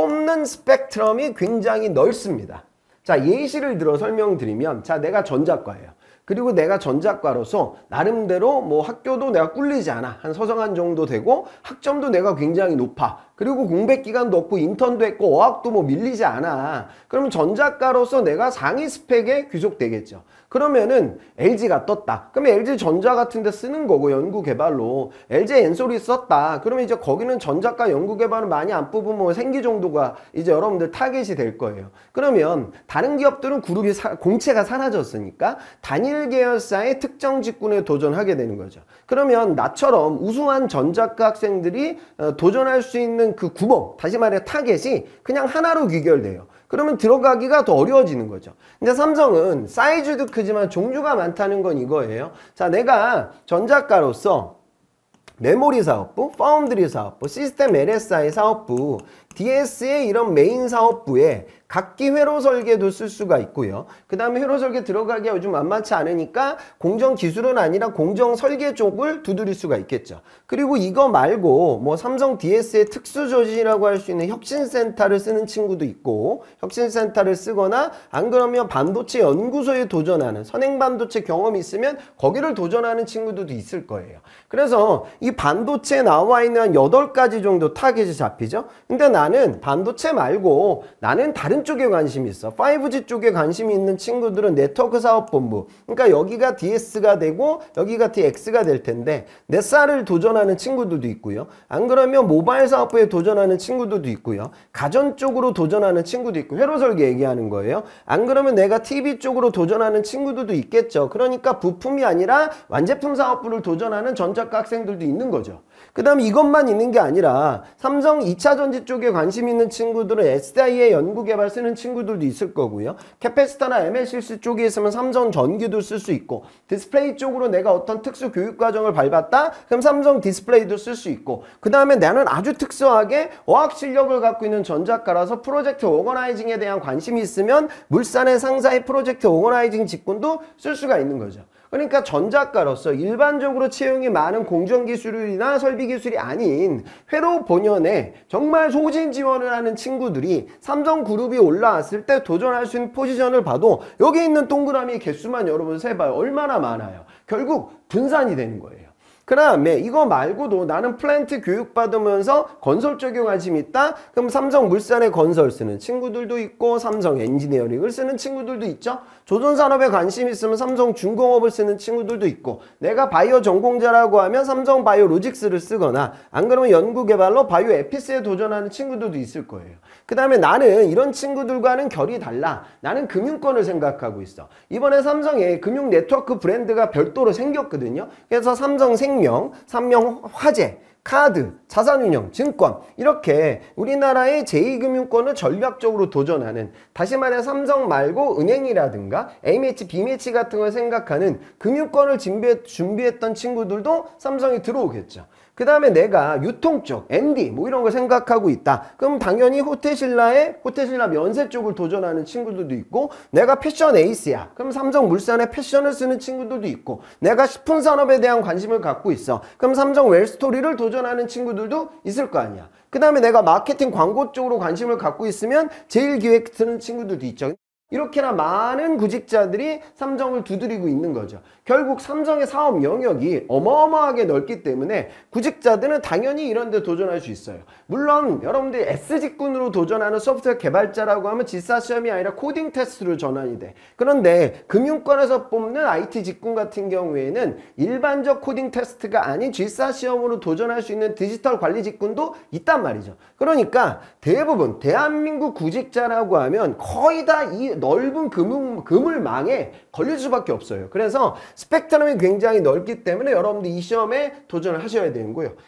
뽑는 스펙트럼이 굉장히 넓습니다. 자 예시를 들어 설명드리면 자 내가 전작과예요. 그리고 내가 전작과로서 나름대로 뭐 학교도 내가 꿀리지 않아 한 서성한 정도 되고 학점도 내가 굉장히 높아 그리고 공백 기간도 없고 인턴도 했고 어학도 뭐 밀리지 않아 그러면 전작과로서 내가 상위 스펙에 귀속되겠죠 그러면은 LG가 떴다. 그러면 LG전자 같은 데 쓰는 거고 연구개발로 LG 엔솔이 썼다. 그러면 이제 거기는 전자과 연구개발을 많이 안 뽑으면 생기 정도가 이제 여러분들 타겟이 될 거예요. 그러면 다른 기업들은 그룹이 사, 공채가 사라졌으니까 단일 계열사의 특정 직군에 도전하게 되는 거죠. 그러면 나처럼 우수한 전자과 학생들이 어, 도전할 수 있는 그 구멍, 다시 말해 타겟이 그냥 하나로 귀결돼요. 그러면 들어가기가 더 어려워지는 거죠. 근데 삼성은 사이즈도 크지만 종류가 많다는 건 이거예요. 자, 내가 전작가로서 메모리 사업부, 파운드리 사업부, 시스템 LSI 사업부 DS의 이런 메인 사업부에 각기 회로 설계도 쓸 수가 있고요. 그 다음에 회로 설계 들어가기가 요즘 만만치 않으니까 공정 기술은 아니라 공정 설계 쪽을 두드릴 수가 있겠죠. 그리고 이거 말고 뭐 삼성 DS의 특수 조직이라고 할 수 있는 혁신센터를 쓰는 친구도 있고 혁신센터를 쓰거나 안 그러면 반도체 연구소에 도전하는 선행반도체 경험이 있으면 거기를 도전하는 친구들도 있을 거예요. 그래서 이 반도체에 나와 있는 한 8가지 정도 타겟이 잡히죠. 근데 나 나는 반도체 말고 나는 다른 쪽에 관심이 있어. 5G 쪽에 관심이 있는 친구들은 네트워크 사업본부. 그러니까 여기가 DS가 되고 여기가 DX가 될 텐데 넷사를 도전하는 친구들도 있고요. 안 그러면 모바일 사업부에 도전하는 친구들도 있고요. 가전 쪽으로 도전하는 친구도 있고 회로 설계 얘기하는 거예요. 안 그러면 내가 TV 쪽으로 도전하는 친구들도 있겠죠. 그러니까 부품이 아니라 완제품 사업부를 도전하는 전자과 학생들도 있는 거죠. 그 다음에 이것만 있는 게 아니라 삼성 2차 전지 쪽에 관심 있는 친구들은 SDI의 연구개발 쓰는 친구들도 있을 거고요. 캐페스타나 MLCC 쪽에 있으면 삼성 전기도 쓸 수 있고 디스플레이 쪽으로 내가 어떤 특수 교육 과정을 밟았다? 그럼 삼성 디스플레이도 쓸 수 있고 그 다음에 나는 아주 특수하게 어학 실력을 갖고 있는 전작가라서 프로젝트 오거나이징에 대한 관심이 있으면 물산의 상사의 프로젝트 오거나이징 직군도 쓸 수가 있는 거죠. 그러니까 전작가로서 일반적으로 채용이 많은 공정기술이나 설 설비 기술이 아닌 회로 본연에 정말 소진 지원을 하는 친구들이 삼성그룹이 올라왔을 때 도전할 수 있는 포지션을 봐도 여기 있는 동그라미 개수만 여러분 세봐요. 얼마나 많아요. 결국 분산이 되는 거예요. 그 다음에 이거 말고도 나는 플랜트 교육받으면서 건설 쪽에 관심 있다? 그럼 삼성물산에 건설 쓰는 친구들도 있고 삼성 엔지니어링을 쓰는 친구들도 있죠. 조선산업에 관심 있으면 삼성중공업을 쓰는 친구들도 있고 내가 바이오 전공자라고 하면 삼성바이오로직스를 쓰거나 안 그러면 연구개발로 바이오 에피스에 도전하는 친구들도 있을 거예요. 그 다음에 나는 이런 친구들과는 결이 달라. 나는 금융권을 생각하고 있어. 이번에 삼성에 금융 네트워크 브랜드가 별도로 생겼거든요. 그래서 삼성생 생명, 산명 화재, 카드, 자산운용, 증권 이렇게 우리나라의 제2금융권을 전략적으로 도전하는 다시 말해 삼성 말고 은행이라든가 AMH, b 매치 같은 걸 생각하는 금융권을 준비했던 친구들도 삼성이 들어오겠죠. 그 다음에 내가 유통 쪽, ND 뭐 이런 거 생각하고 있다. 그럼 당연히 호텔신라의 호텔신라 면세 쪽을 도전하는 친구들도 있고 내가 패션 에이스야. 그럼 삼성물산의 패션을 쓰는 친구들도 있고 내가 식품 산업에 대한 관심을 갖고 있어. 그럼 삼성 웰스토리를 도전하는 친구들도 있을 거 아니야. 그 다음에 내가 마케팅 광고 쪽으로 관심을 갖고 있으면 제일 기획 쓰는 친구들도 있죠. 이렇게나 많은 구직자들이 삼성을 두드리고 있는 거죠. 결국 삼성의 사업 영역이 어마어마하게 넓기 때문에 구직자들은 당연히 이런 데 도전할 수 있어요. 물론 여러분들이 S직군으로 도전하는 소프트웨어 개발자라고 하면 지사시험이 아니라 코딩 테스트로 전환이 돼. 그런데 금융권에서 뽑는 IT 직군 같은 경우에는 일반적 코딩 테스트가 아닌 지사시험으로 도전할 수 있는 디지털 관리 직군도 있단 말이죠. 그러니까 대부분 대한민국 구직자라고 하면 거의 다 이 넓은 금융, 금을 망에 걸릴 수밖에 없어요. 그래서 스펙트럼이 굉장히 넓기 때문에 여러분들 이 시험에 도전을 하셔야 되는 거예요.